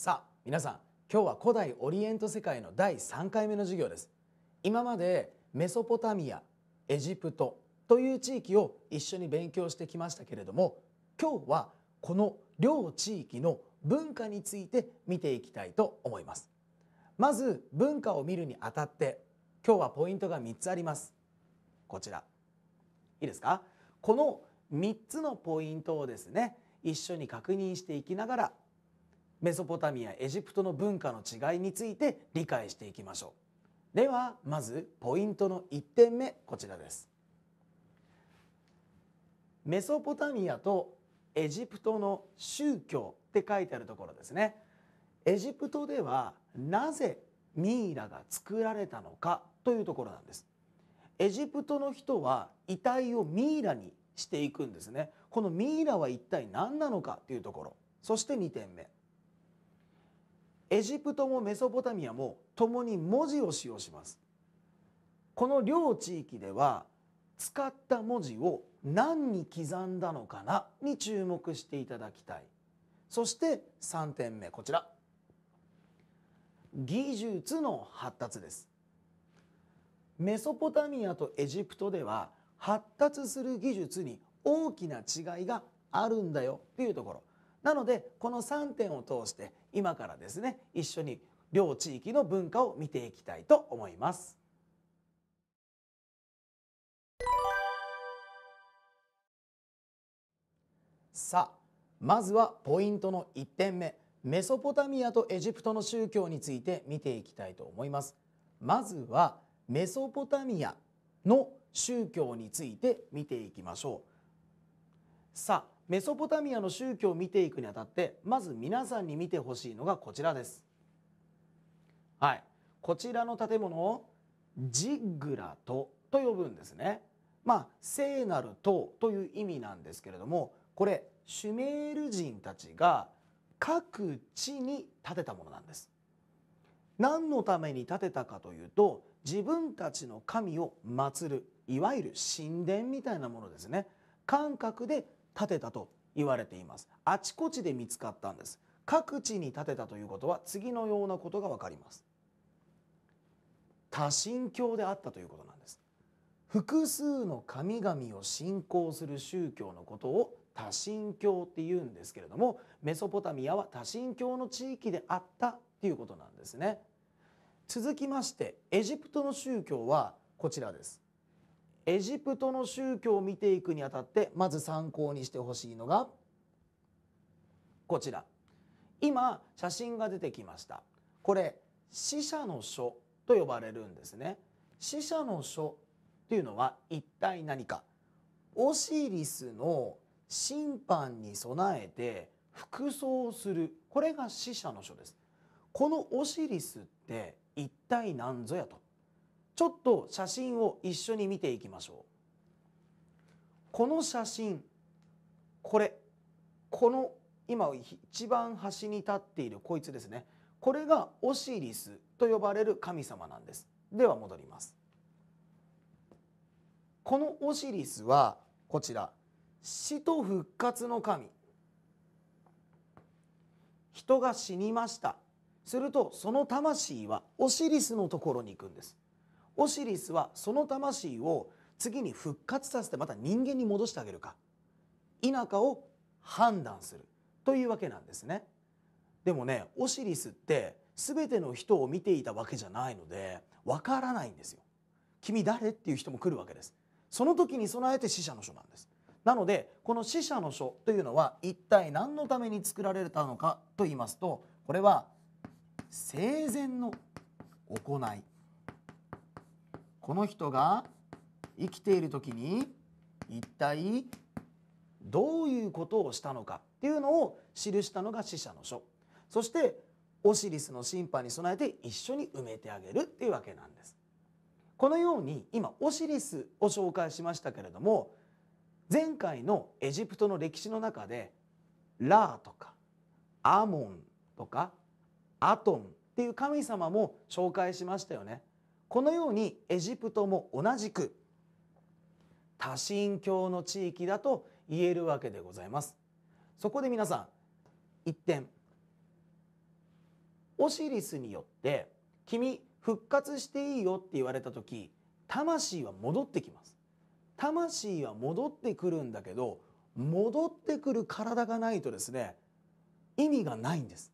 さあ皆さん今日は古代オリエント世界の第3回目の授業です今までメソポタミアエジプトという地域を一緒に勉強してきましたけれども今日はこの両地域の文化について見ていきたいと思いますまず文化を見るにあたって今日はポイントが3つありますこちらいいですかこの3つのポイントをですね一緒に確認していきながらメソポタミアエジプトの文化の違いについて理解していきましょうではまずポイントの1点目こちらですメソポタミアとエジプトの宗教って書いてあるところですねエジプトではなぜミイラが作られたのかというところなんですエジプトの人は遺体をミイラにしていくんですねこのミイラは一体何なのかというところそして2点目エジプトもメソポタミアも共に文字を使用しますこの両地域では使った文字を何に刻んだのかなに注目していただきたいそして3点目こちら技術の発達ですメソポタミアとエジプトでは発達する技術に大きな違いがあるんだよっていうところなのでこの3点を通して今からですね一緒に両地域の文化を見ていきたいと思います。さあまずはポイントの1点目メソポタミアとエジプトの宗教について見ていきたいと思います。まずはメソポタミアの宗教について見ていきましょう。さあメソポタミアの宗教を見ていくにあたってまず皆さんに見てほしいのがこちらです。はい、こちらの建物をジッグラトと呼ぶんですね。まあ、聖なる塔という意味なんですけれどもこれシュメール人たちが各地に建てたものなんです。何のために建てたかというと自分たちの神を祀るいわゆる神殿みたいなものですね。感覚で建てたと言われていますあちこちで見つかったんです各地に建てたということは次のようなことが分かります多神教であったということなんです複数の神々を信仰する宗教のことを多神教って言うんですけれどもメソポタミアは多神教の地域であったっていうことなんですね続きましてエジプトの宗教はこちらですエジプトの宗教を見ていくにあたってまず参考にしてほしいのがこちら今写真が出てきましたこれ死者の書と呼ばれるんですね死者の書というのは一体何かオシリスの審判に備えて服装するこれが死者の書ですこのオシリスって一体何ぞやとちょっと写真を一緒に見ていきましょうこの写真これこの今一番端に立っているこいつですねこれがオシリスと呼ばれる神様なんですでは戻りますこのオシリスはこちら死と復活の神人が死にましたするとその魂はオシリスのところに行くんですオシリスはその魂を次に復活させてまた人間に戻してあげるか否かを判断するというわけなんですね。でもねオシリスって全ての人を見ていたわけじゃないのでわからないんですよ。君誰っていう人も来るわけです。その時に備えて死者の書なんです。なのでこの死者の書というのは一体何のために作られたのかと言いますとこれは生前の行いこの人が生きている時に一体どういうことをしたのかっていうのを記したのが死者の書そしてオシリスの審判に備えて一緒に埋めてあげるっていうわけなんです。このように今オシリスを紹介しましたけれども前回のエジプトの歴史の中でラーとかアモンとかアトンっていう神様も紹介しましたよね。このようにエジプトも同じく多神教の地域だと言えるわけでございます。そこで皆さん一点オシリスによって「君復活していいよ」って言われた時魂は戻ってきます。魂は戻ってくるんだけど戻ってくる体がないとですね意味がないんです。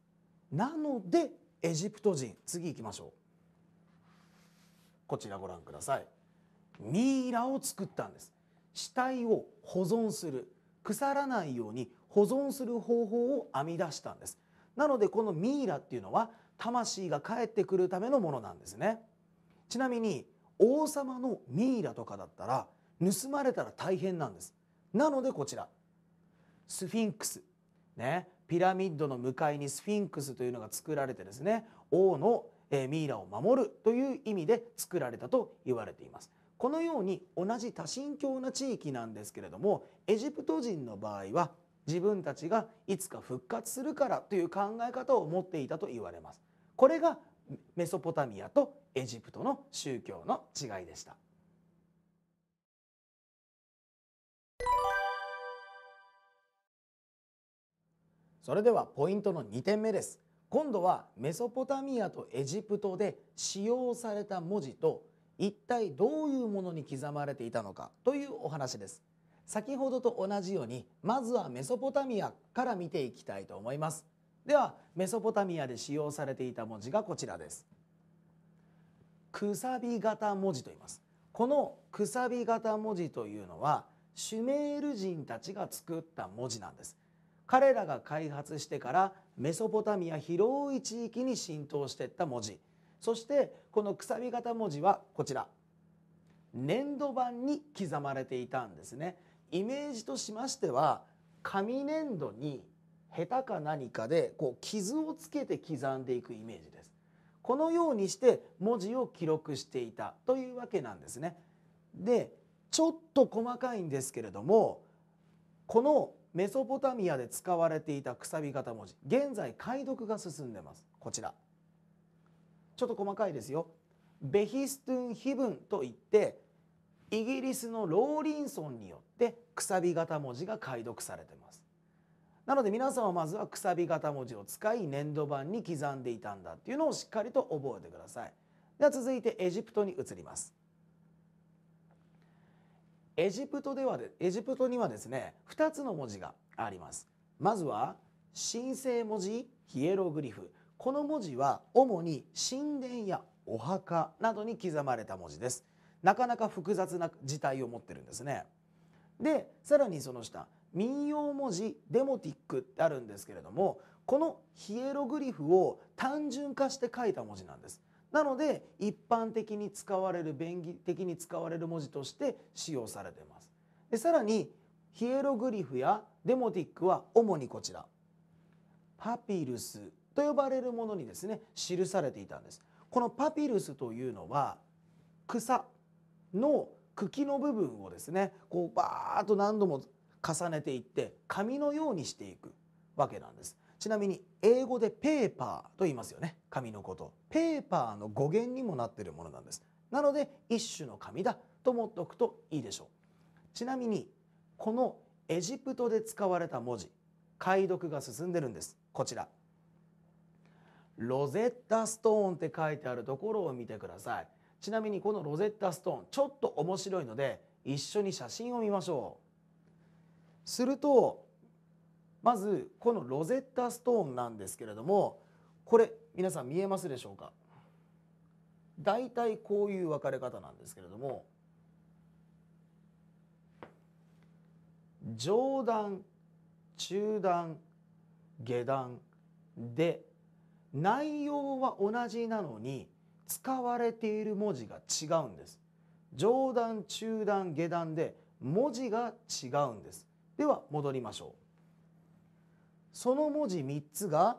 なのでエジプト人次行きましょう。こちらご覧くださいミイラを作ったんです死体を保存する腐らないように保存する方法を編み出したんですなのでこのミイラっていうのは魂が帰ってくるためのものなんですねちなみに王様のミイラとかだったら盗まれたら大変なんですなのでこちらスフィンクスねピラミッドの向かいにスフィンクスというのが作られてですね王のえミイラを守るという意味で作られたと言われています。このように同じ多神教な地域なんですけれどもエジプト人の場合は自分たちがいつか復活するからという考え方を持っていたと言われます。これがメソポタミアとエジプトの宗教の違いでした。それではポイントの2点目です今度はメソポタミアとエジプトで使用された文字と一体どういうものに刻まれていたのかというお話です先ほどと同じようにまずはメソポタミアから見ていきたいと思いますではメソポタミアで使用されていた文字がこちらですくさび型文字と言いますこのくさび型文字というのはシュメール人たちが作った文字なんです彼らが開発してからメソポタミア広い地域に浸透していった文字そしてこのくさび型文字はこちら粘土板に刻まれていたんですねイメージとしましては紙粘土にヘタか何かでこう傷をつけて刻んでいくイメージですこのようにして文字を記録していたというわけなんですねでちょっと細かいんですけれどもこのメソポタミアで使われていたくさび型文字現在解読が進んでますこちらちょっと細かいですよベヒストゥン碑文といってイギリスのローリンソンによってくさび型文字が解読されてますなので皆さんはまずはくさび型文字を使い粘土板に刻んでいたんだっていうのをしっかりと覚えてくださいでは続いてエジプトに移りますエジプトではエジプトにはですね2つの文字がありますまずは神聖文字ヒエログリフこの文字は主に神殿やお墓などに刻まれた文字ですなかなか複雑な字体を持ってるんですねでさらにその下民謡文字デモティックってあるんですけれどもこのヒエログリフを単純化して書いた文字なんですなので一般的に使われる便宜的に使われる文字として使用されています。でさらにヒエログリフやデモティックは主にこちらパピルスと呼ばれるものにですね記されていたんです。このパピルスというのは草の茎の部分をですねこうバーッと何度も重ねていって紙のようにしていくわけなんです。ちなみに英語でペーパーと言いますよね紙のことペーパーの語源にもなっているものなんですなので一種の紙だと思っておくといいでしょうちなみにこのエジプトで使われた文字解読が進んでるんですこちらロゼッタストーンって書いてあるところを見てくださいちなみにこのロゼッタストーンちょっと面白いので一緒に写真を見ましょうするとまずこのロゼッタストーンなんですけれどもこれ皆さん見えますでしょうか大体こういう分かれ方なんですけれども上段中段下段で内容は同じなのに使われている文字が違うんです上段中段下段で文字が違うんですでは戻りましょうその文字3つが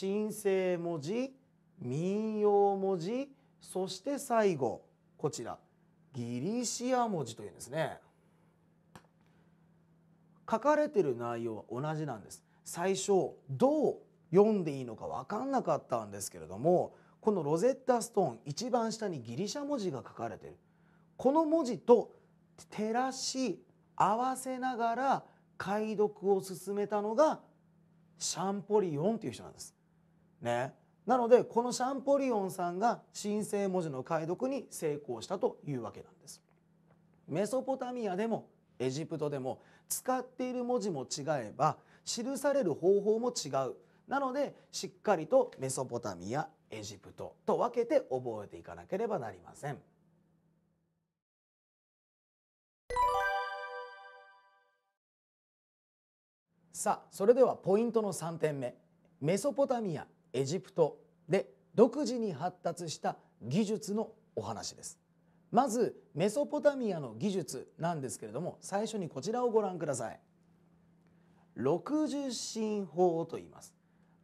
神聖文字民謡文字そして最後こちらギリシア文字というんですね書かれてる内容は同じなんです最初どう読んでいいのか分かんなかったんですけれどもこのロゼッタストーン一番下にギリシャ文字が書かれてるこの文字と照らし合わせながら解読を進めたのがシャンポリオンという人なんです。ね、なのでこのシャンポリオンさんが神聖文字の解読に成功したというわけなんです。メソポタミアでもエジプトでも使っている文字も違えば記される方法も違うなのでしっかりとメソポタミアエジプトと分けて覚えていかなければなりません。さあそれではポイントの3点目メソポタミアエジプトで独自に発達した技術のお話ですまずメソポタミアの技術なんですけれども最初にこちらをご覧ください60進法と言います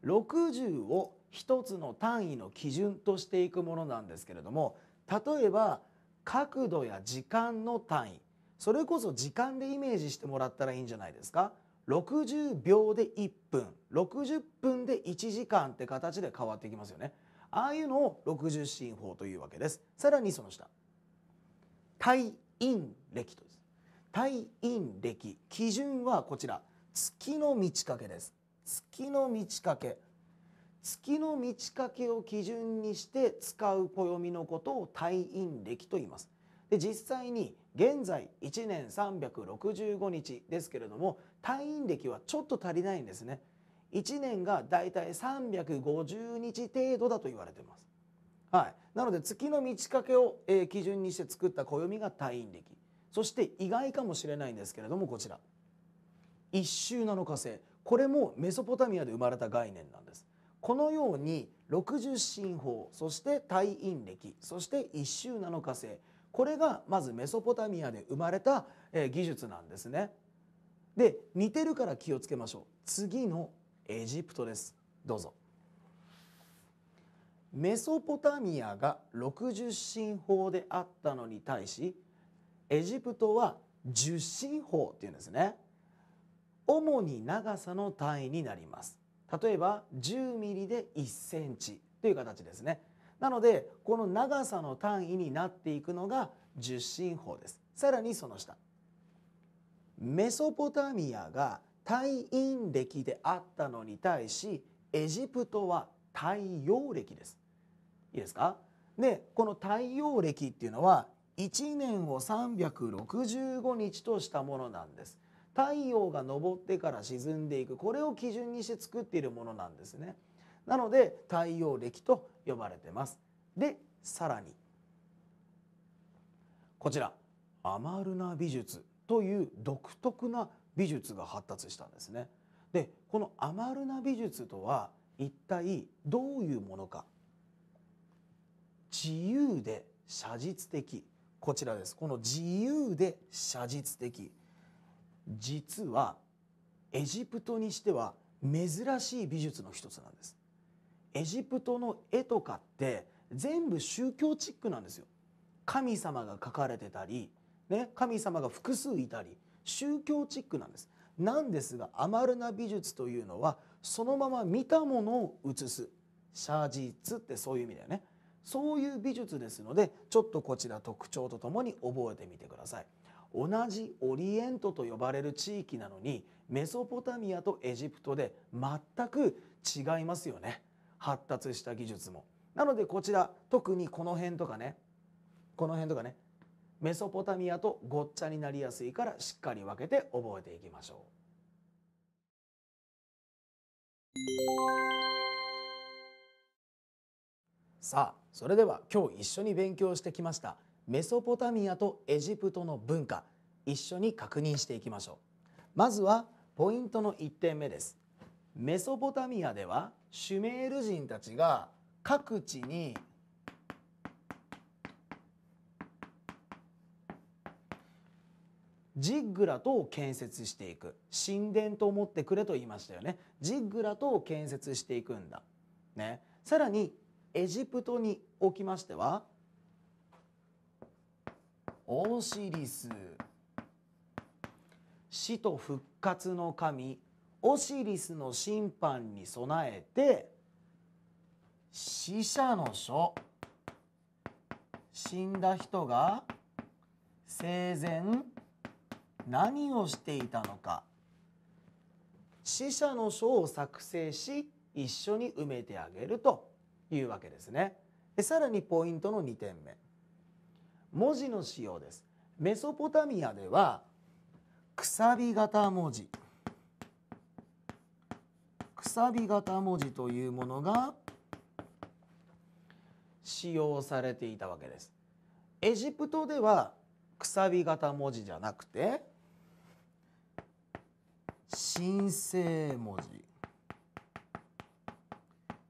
60を一つの単位の基準としていくものなんですけれども例えば角度や時間の単位それこそ時間でイメージしてもらったらいいんじゃないですか60秒で1分60分で1時間って形で変わってきますよねああいうのを60進法というわけですさらにその下退院歴とです退院歴基準はこちら月の満ち欠けです月の満ち欠け月の満ち欠けを基準にして使う暦のことを退院歴と言いますで実際に現在1年365日ですけれども退院歴はちょっと足りないんですね1年がだいたい350日程度だと言われてますはいなので月の満ち欠けを、基準にして作った暦が退院歴そして意外かもしれないんですけれどもこちら一周七日星これもメソポタミアで生まれた概念なんですこのように六十進法そして退院歴そして一周七日星これがまずメソポタミアで生まれた技術なんですね。で似てるから気をつけましょう次のエジプトですどうぞメソポタミアが60進法であったのに対しエジプトは10進法っていうんですね主に長さの単位になります例えば10ミリで1センチという形ですねなのでこの長さの単位になっていくのが10進法ですさらにその下メソポタミアが太陰暦であったのに対しエジプトは太陽暦です。いいですかでこの太陽暦っていうのは1年を365日としたものなんです。太陽が昇ってから沈んでいくこれを基準にして作っているものなんですね。なので太陽暦と呼ばれてます。でさらにこちらアマルナ美術という独特な美術が発達したんですね。でこのアマルナ美術とは一体どういうものか自由で写実的こちらですこの自由で写実的実はエジプトにしては珍しい美術の一つなんですエジプトの絵とかって全部宗教チックなんですよ神様が描かれてたりね、神様が複数いたり宗教チックなんです。なんですがアマルナ美術というのはそのまま見たものを写す写実ってそういう意味だよねそういう美術ですのでちょっとこちら特徴とともに覚えてみてください同じオリエントと呼ばれる地域なのにメソポタミアとエジプトで全く違いますよね発達した技術もなのでこちら特にこの辺とかねこの辺とかねメソポタミアとごっちゃになりやすいからしっかり分けて覚えていきましょう。さあそれでは今日一緒に勉強してきましたメソポタミアとエジプトの文化一緒に確認していきましょうまずはポイントの1点目ですメソポタミアではシュメール人たちが各地にジッグラトを建設していく神殿と思ってくれと言いましたよねジッグラトを建設していくんだ、ね、さらにエジプトにおきましてはオシリス死と復活の神オシリスの審判に備えて死者の書死んだ人が生前何をしていたのか死者の書を作成し一緒に埋めてあげるというわけですねでさらにポイントの2点目文字の使用ですメソポタミアではくさび型文字くさび型文字というものが使用されていたわけですエジプトではくさび型文字じゃなくて神聖文字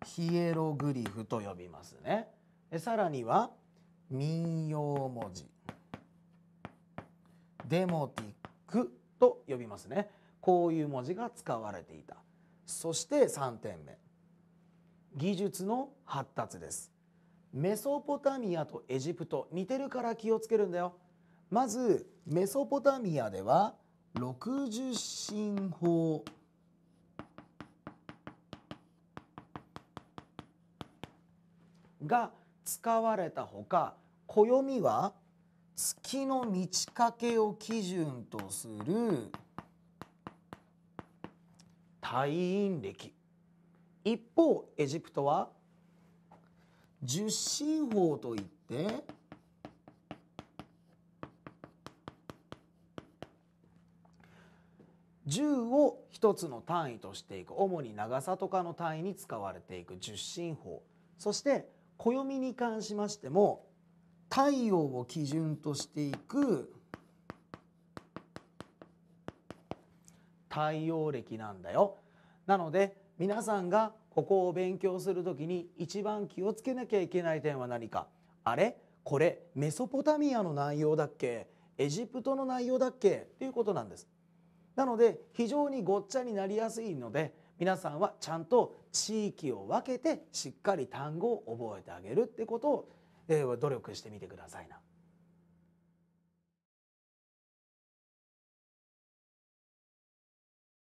ヒエログリフと呼びますね。さらには民謡文字デモティックと呼びますね。こういう文字が使われていた。そして3点目技術の発達です。メソポタミアとエジプト似てるから気をつけるんだよ。まずメソポタミアでは「60進法が使われたほか暦は月の満ち欠けを基準とする退院歴一方エジプトは十進法といって10を1つの単位としていく主に長さとかの単位に使われていく十進法そして暦に関しましても太陽を基準としていく太陽暦なんだよなので皆さんがここを勉強する時に一番気をつけなきゃいけない点は何かあれこれメソポタミアの内容だっけエジプトの内容だっけっていうことなんですなので非常にごっちゃになりやすいので皆さんはちゃんと地域を分けてしっかり単語を覚えてあげるってことを努力してみてくださいな。